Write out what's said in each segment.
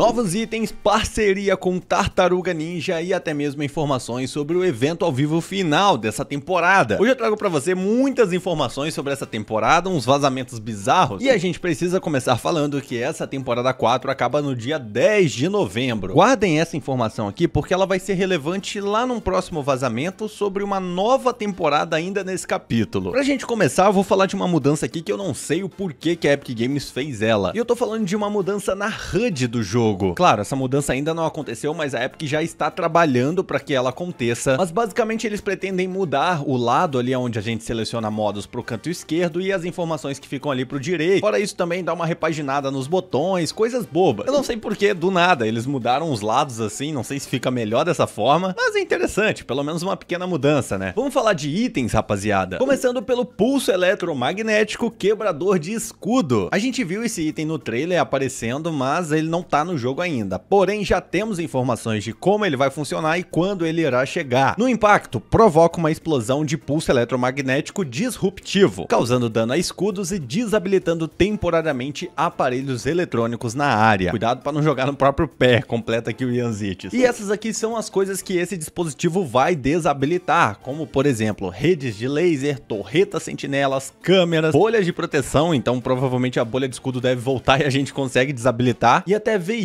Novos itens, parceria com Tartaruga Ninja e até mesmo informações sobre o evento ao vivo final dessa temporada. Hoje eu trago para você muitas informações sobre essa temporada, uns vazamentos bizarros e a gente precisa começar falando que essa temporada 4 acaba no dia 10 de novembro. Guardem essa informação aqui porque ela vai ser relevante lá num próximo vazamento sobre uma nova temporada ainda nesse capítulo. Pra gente começar, eu vou falar de uma mudança aqui que eu não sei o porquê que a Epic Games fez ela. E eu tô falando de uma mudança na HUD do jogo jogo. Claro, essa mudança ainda não aconteceu, mas a Epic já está trabalhando para que ela aconteça. Mas basicamente eles pretendem mudar o lado ali onde a gente seleciona modos para o canto esquerdo e as informações que ficam ali para o direito. Fora isso também dá uma repaginada nos botões, coisas bobas. Eu não sei porquê, do nada eles mudaram os lados assim, não sei se fica melhor dessa forma, mas é interessante, pelo menos uma pequena mudança, né? Vamos falar de itens, rapaziada. Começando pelo pulso eletromagnético quebrador de escudo. A gente viu esse item no trailer aparecendo, mas ele não tá no jogo ainda, porém já temos informações de como ele vai funcionar e quando ele irá chegar. No impacto, provoca uma explosão de pulso eletromagnético disruptivo, causando dano a escudos e desabilitando temporariamente aparelhos eletrônicos na área. Cuidado para não jogar no próprio pé, completa aqui o Ianzites. E essas aqui são as coisas que esse dispositivo vai desabilitar, como por exemplo, redes de laser, torretas sentinelas, câmeras, bolhas de proteção, então provavelmente a bolha de escudo deve voltar e a gente consegue desabilitar, e até veículos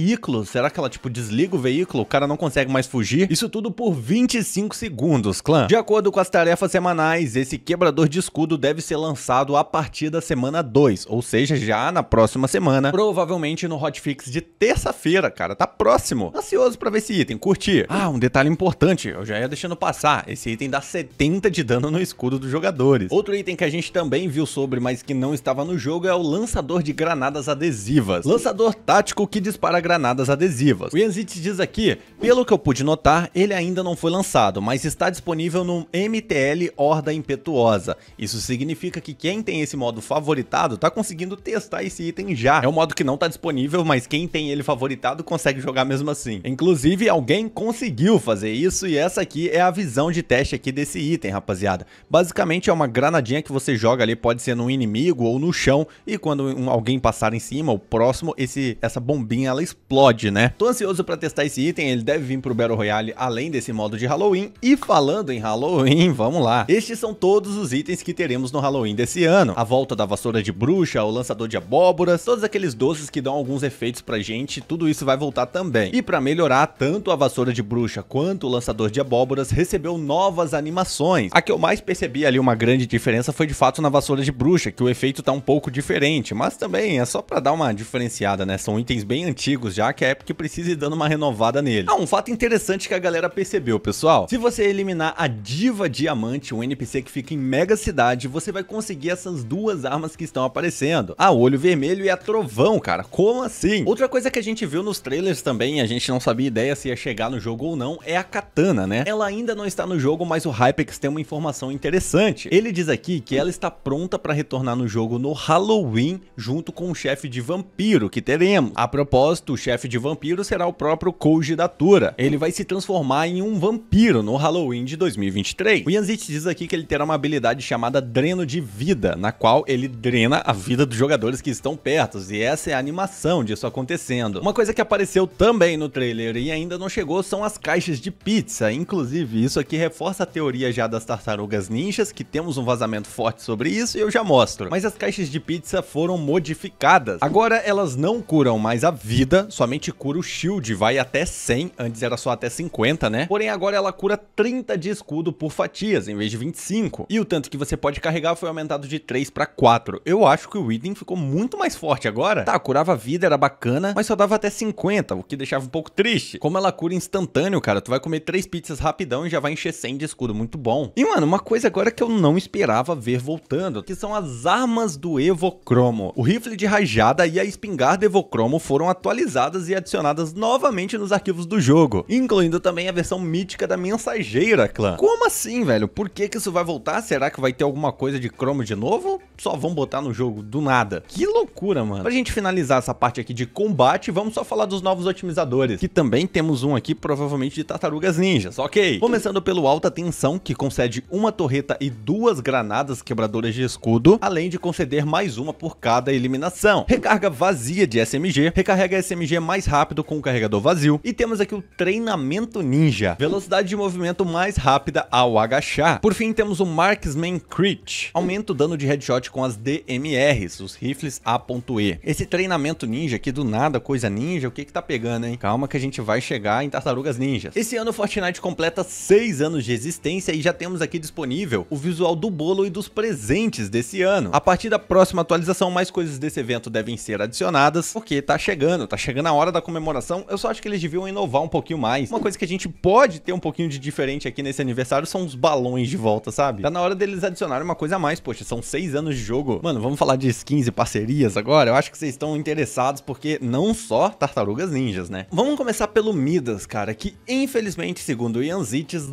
Será que ela, tipo, desliga o veículo? O cara não consegue mais fugir? Isso tudo por 25 segundos, clã. De acordo com as tarefas semanais, esse quebrador de escudo deve ser lançado a partir da semana 2, ou seja, já na próxima semana, provavelmente no hotfix de terça-feira, cara, tá próximo. Ansioso pra ver esse item, curtir. Ah, um detalhe importante, eu já ia deixando passar, esse item dá 70 de dano no escudo dos jogadores. Outro item que a gente também viu sobre, mas que não estava no jogo, é o lançador de granadas adesivas. Lançador tático que dispara granadas adesivas. O Yanzit diz aqui, pelo que eu pude notar, ele ainda não foi lançado, mas está disponível no MTL Horda Impetuosa. Isso significa que quem tem esse modo favoritado tá conseguindo testar esse item já. É um modo que não tá disponível, mas quem tem ele favoritado consegue jogar mesmo assim. Inclusive, alguém conseguiu fazer isso e essa aqui é a visão de teste aqui desse item, rapaziada. Basicamente é uma granadinha que você joga ali, pode ser no inimigo ou no chão, e quando um, alguém passar em cima, o próximo, esse, essa bombinha ela explode explode, né? Tô ansioso para testar esse item, ele deve vir pro Battle Royale além desse modo de Halloween. E falando em Halloween, vamos lá. Estes são todos os itens que teremos no Halloween desse ano. A volta da vassoura de bruxa, o lançador de abóboras, todos aqueles doces que dão alguns efeitos pra gente, tudo isso vai voltar também. E para melhorar, tanto a vassoura de bruxa quanto o lançador de abóboras recebeu novas animações. A que eu mais percebi ali uma grande diferença foi de fato na vassoura de bruxa, que o efeito tá um pouco diferente, mas também é só pra dar uma diferenciada, né? São itens bem antigos jogos já que a Epic precisa ir dando uma renovada nele. Ah, um fato interessante que a galera percebeu, pessoal. Se você eliminar a Diva Diamante, um NPC que fica em Mega Cidade, você vai conseguir essas duas armas que estão aparecendo. A ah, Olho Vermelho e a Trovão, cara. Como assim? Outra coisa que a gente viu nos trailers também, a gente não sabia ideia se ia chegar no jogo ou não, é a Katana, né? Ela ainda não está no jogo, mas o Hypex tem uma informação interessante. Ele diz aqui que ela está pronta para retornar no jogo no Halloween, junto com o chefe de vampiro que teremos. A propósito, o chefe de vampiro será o próprio Koji Datura. Ele vai se transformar em um vampiro no Halloween de 2023. O Yanzit diz aqui que ele terá uma habilidade chamada Dreno de Vida, na qual ele drena a vida dos jogadores que estão perto, e essa é a animação disso acontecendo. Uma coisa que apareceu também no trailer e ainda não chegou são as caixas de pizza, inclusive isso aqui reforça a teoria já das tartarugas ninjas, que temos um vazamento forte sobre isso e eu já mostro. Mas as caixas de pizza foram modificadas. Agora elas não curam mais a vida, somente cura o shield, vai até 100, antes era só até 50, né? Porém, agora ela cura 30 de escudo por fatias, em vez de 25. E o tanto que você pode carregar foi aumentado de 3 para 4. Eu acho que o item ficou muito mais forte agora. Tá, curava vida, era bacana, mas só dava até 50, o que deixava um pouco triste. Como ela cura instantâneo, cara, tu vai comer 3 pizzas rapidão e já vai encher 100 de escudo, muito bom. E, mano, uma coisa agora que eu não esperava ver voltando, que são as armas do Evocromo. O rifle de rajada e a espingarda Evocromo foram atualizadas atualizadas e adicionadas novamente nos arquivos do jogo, incluindo também a versão mítica da mensageira, clã. Como assim, velho? Por que que isso vai voltar? Será que vai ter alguma coisa de cromo de novo? Só vão botar no jogo do nada. Que loucura, mano. Pra gente finalizar essa parte aqui de combate, vamos só falar dos novos otimizadores, que também temos um aqui provavelmente de tartarugas ninjas, ok? Começando pelo alta tensão, que concede uma torreta e duas granadas quebradoras de escudo, além de conceder mais uma por cada eliminação. Recarga vazia de SMG, recarrega SMG MG é mais rápido com o carregador vazio. E temos aqui o treinamento ninja, velocidade de movimento mais rápida ao agachar. Por fim, temos o Marksman Crit, aumento o dano de headshot com as DMRs, os rifles A.E. Esse treinamento ninja aqui do nada, coisa ninja, o que que tá pegando, hein? Calma que a gente vai chegar em Tartarugas Ninjas. Esse ano o Fortnite completa 6 anos de existência e já temos aqui disponível o visual do bolo e dos presentes desse ano. A partir da próxima atualização, mais coisas desse evento devem ser adicionadas, porque tá chegando, tá chegando chegando a hora da comemoração, eu só acho que eles deviam inovar um pouquinho mais. Uma coisa que a gente pode ter um pouquinho de diferente aqui nesse aniversário são os balões de volta, sabe? Tá na hora deles adicionarem uma coisa a mais, poxa, são seis anos de jogo. Mano, vamos falar de skins e parcerias agora? Eu acho que vocês estão interessados porque não só tartarugas ninjas, né? Vamos começar pelo Midas, cara, que infelizmente, segundo o Ian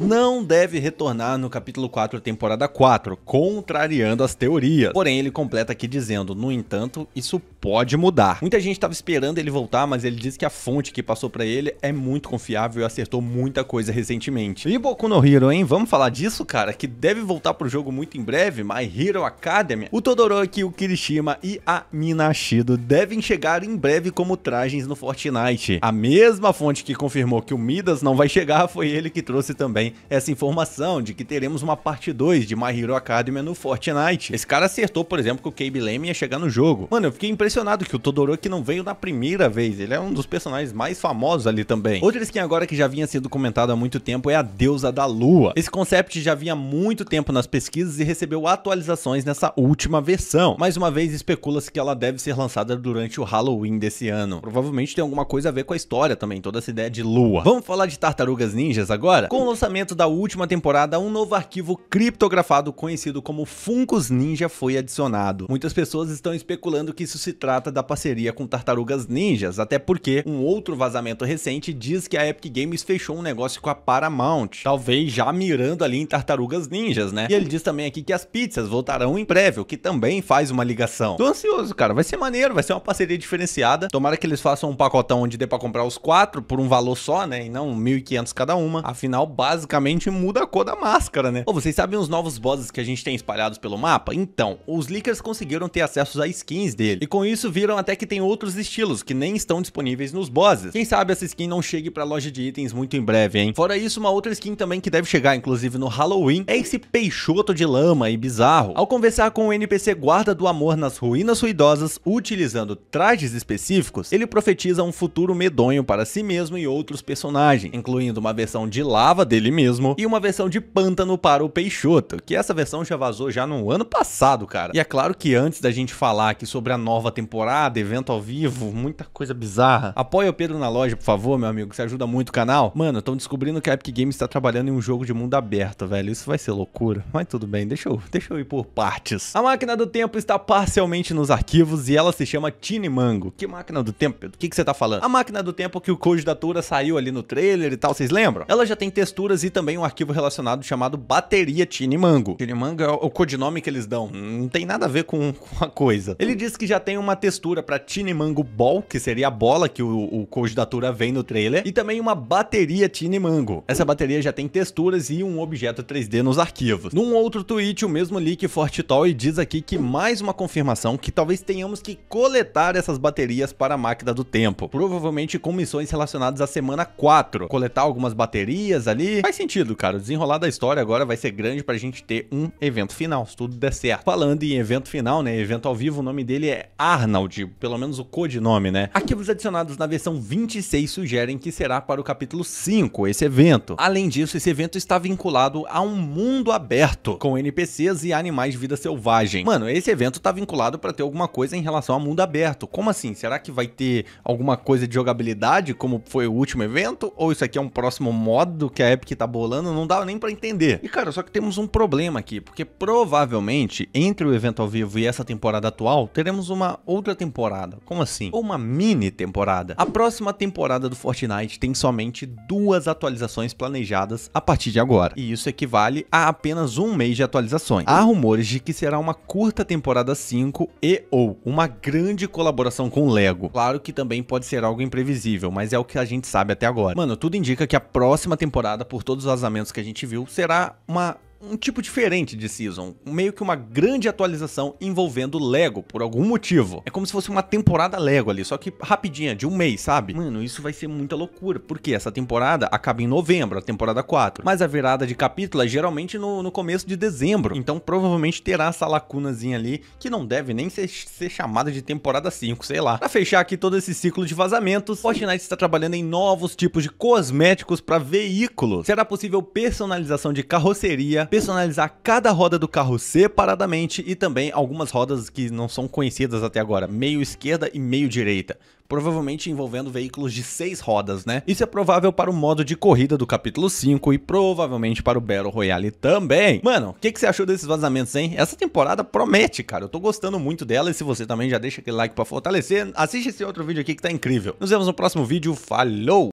não deve retornar no capítulo 4, temporada 4, contrariando as teorias. Porém, ele completa aqui dizendo, no entanto, isso pode mudar. Muita gente estava esperando ele voltar mas ele diz que a fonte que passou para ele é muito confiável e acertou muita coisa recentemente. E Boku no Hero, hein? Vamos falar disso, cara? Que deve voltar pro jogo muito em breve, My Hero Academy. O Todoroki, o Kirishima e a Minashido devem chegar em breve como trajes no Fortnite. A mesma fonte que confirmou que o Midas não vai chegar foi ele que trouxe também essa informação de que teremos uma parte 2 de My Hero Academy no Fortnite. Esse cara acertou, por exemplo, que o Cable Lame ia chegar no jogo. Mano, eu fiquei impressionado que o Todoroki não veio na primeira vez ele é um dos personagens mais famosos ali também. Outra skin agora que já vinha sendo comentada há muito tempo é a Deusa da Lua. Esse concept já vinha há muito tempo nas pesquisas e recebeu atualizações nessa última versão. Mais uma vez, especula-se que ela deve ser lançada durante o Halloween desse ano. Provavelmente tem alguma coisa a ver com a história também, toda essa ideia de lua. Vamos falar de Tartarugas Ninjas agora? Com o lançamento da última temporada, um novo arquivo criptografado conhecido como Funkos Ninja foi adicionado. Muitas pessoas estão especulando que isso se trata da parceria com Tartarugas Ninjas, até porque um outro vazamento recente diz que a Epic Games fechou um negócio com a Paramount, talvez já mirando ali em Tartarugas Ninjas, né? E ele diz também aqui que as pizzas voltarão em prévio, que também faz uma ligação. Tô ansioso, cara, vai ser maneiro, vai ser uma parceria diferenciada. Tomara que eles façam um pacotão onde dê pra comprar os quatro por um valor só, né? E não 1.500 cada uma. Afinal, basicamente muda a cor da máscara, né? Ou vocês sabem os novos bosses que a gente tem espalhados pelo mapa? Então, os leakers conseguiram ter acesso a skins dele. E com isso viram até que tem outros estilos que nem estão estão disponíveis nos bosses. Quem sabe essa skin não chegue pra loja de itens muito em breve, hein? Fora isso, uma outra skin também que deve chegar, inclusive no Halloween, é esse peixoto de lama e bizarro. Ao conversar com o NPC Guarda do Amor nas ruínas ruidosas, utilizando trajes específicos, ele profetiza um futuro medonho para si mesmo e outros personagens, incluindo uma versão de lava dele mesmo e uma versão de pântano para o Peixoto, que essa versão já vazou já no ano passado, cara. E é claro que antes da gente falar aqui sobre a nova temporada, evento ao vivo, muita coisa bizarra. Apoia o Pedro na loja, por favor, meu amigo, que você ajuda muito o canal. Mano, estão descobrindo que a Epic Games está trabalhando em um jogo de mundo aberto, velho. Isso vai ser loucura. Mas tudo bem, deixa eu, deixa eu ir por partes. A máquina do tempo está parcialmente nos arquivos e ela se chama Tiny Mango. Que máquina do tempo, Pedro? O que, que você tá falando? A máquina do tempo que o Koji da Tura saiu ali no trailer e tal, vocês lembram? Ela já tem texturas e também um arquivo relacionado chamado Bateria Tiny Mango. Tiny Mango é o codinome que eles dão. Não tem nada a ver com, com a coisa. Ele diz que já tem uma textura para Tiny Mango Ball, que seria a bola que o, o coach vem no trailer, e também uma bateria Tiny Mango. Essa bateria já tem texturas e um objeto 3D nos arquivos. Num outro tweet, o mesmo leak Fortitoy diz aqui que mais uma confirmação que talvez tenhamos que coletar essas baterias para a máquina do tempo, provavelmente com missões relacionadas à semana 4. Coletar algumas baterias ali, faz sentido, cara. O desenrolar da história agora vai ser grande pra gente ter um evento final, se tudo der certo. Falando em evento final, né, evento ao vivo, o nome dele é Arnold, pelo menos o codinome, né? Aqui adicionados na versão 26 sugerem que será para o capítulo 5 esse evento. Além disso, esse evento está vinculado a um mundo aberto, com NPCs e animais de vida selvagem. Mano, esse evento está vinculado para ter alguma coisa em relação a mundo aberto. Como assim? Será que vai ter alguma coisa de jogabilidade, como foi o último evento? Ou isso aqui é um próximo modo que a Epic está bolando? Não dá nem para entender. E cara, só que temos um problema aqui, porque provavelmente entre o evento ao vivo e essa temporada atual, teremos uma outra temporada. Como assim? Ou uma mini temporada. A próxima temporada do Fortnite tem somente duas atualizações planejadas a partir de agora, e isso equivale a apenas um mês de atualizações. Há rumores de que será uma curta temporada 5 e ou uma grande colaboração com Lego. Claro que também pode ser algo imprevisível, mas é o que a gente sabe até agora. Mano, tudo indica que a próxima temporada, por todos os vazamentos que a gente viu, será uma um tipo diferente de Season, meio que uma grande atualização envolvendo Lego, por algum motivo. É como se fosse uma temporada Lego ali, só que rapidinha, de um mês, sabe? Mano, isso vai ser muita loucura, porque essa temporada acaba em novembro, a temporada 4, mas a virada de capítulo é geralmente no, no começo de dezembro, então provavelmente terá essa lacunazinha ali, que não deve nem ser, ser chamada de temporada 5, sei lá. Pra fechar aqui todo esse ciclo de vazamentos, Fortnite está trabalhando em novos tipos de cosméticos para veículos. Será possível personalização de carroceria, personalizar cada roda do carro separadamente e também algumas rodas que não são conhecidas até agora, meio esquerda e meio direita provavelmente envolvendo veículos de seis rodas, né? Isso é provável para o modo de corrida do capítulo 5 e provavelmente para o Battle Royale também. Mano, o que, que, você achou desses vazamentos, hein? Essa temporada promete, cara. Eu tô gostando muito dela e se você também já deixa aquele like para fortalecer, assiste esse outro vídeo aqui que tá incrível. Nos vemos no próximo vídeo. Falou!